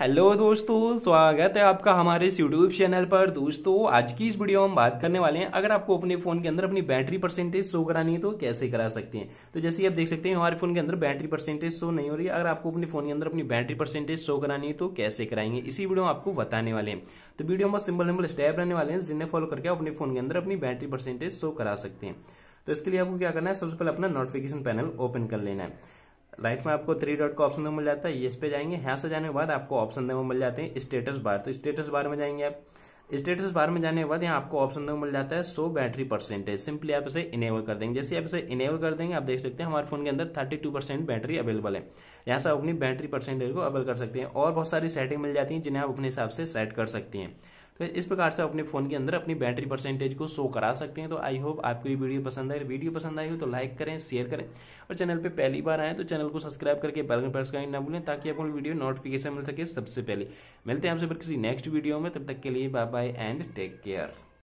hello दोस्तों स्वागत है आपका हमारे इस यूट्यूब चैनल पर दोस्तों आज की इस वीडियो में हम बात करने वाले हैं अगर आपको अपने फोन के अंदर अपनी बैटरी परसेंटेज शो करानी है तो कैसे करा सकते हैं तो जैसे आप देख सकते हैं हमारे फोन के अंदर बैटरी परसेंटेज शो नहीं हो रही अगर आपको अपने फोन के अंदर अपनी बैटरी परसेंटेज शो करानी है तो कैसे कराएंगे इसी वीडियो में आपको बताने वाले हैं तो वीडियो में सिंपल सिंपल स्टेप रहने वाले हैं जिन्हें फॉलो करके अपने फोन के अंदर अपनी बैटरी परसेंटेज शो करा सकते हैं तो इसके लिए आपको क्या करना है सबसे पहले अपना नोटिफिकेशन पैनल ओपन कर लेना है राइट में आपको थ्री डॉट का ऑप्शन मिल जाता है ये इस पे जाएंगे यहाँ से जाने के बाद आपको ऑप्शन देखने मिल जाते हैं स्टेटस बार तो स्टेटस बार में जाएंगे आप स्टेटस बार में जाने के बाद यहाँ आपको ऑप्शन देखने मिल जाता है सो बैटरी परसेंटेज सिंपली आप इसे इनेबल कर देंगे जैसे आप इसे इनेबल कर देंगे आप देख सकते हैं हमारे फोन के अंदर thirty two percent battery available है यहाँ से आप अपनी बैटरी परसेंटेज को अवेल कर सकते हैं और बहुत सारी सेटिंग मिल जाती है जिन्हें आप अपने हिसाब से सेट कर सकती हैं तो इस प्रकार से अपने फ़ोन के अंदर अपनी बैटरी परसेंटेज को शो करा सकते हैं तो आई होप आपको ये वीडियो पसंद आए वीडियो पसंद आई हो तो लाइक करें शेयर करें और चैनल पर पहली बार आए तो चैनल को सब्सक्राइब करके बेल में प्रेस करना ना भूलें ताकि आपको वीडियो नोटिफिकेशन मिल सके सबसे पहले मिलते हैं आपसे फिर किसी नेक्स्ट वीडियो में तब तक के लिए bye bye and take care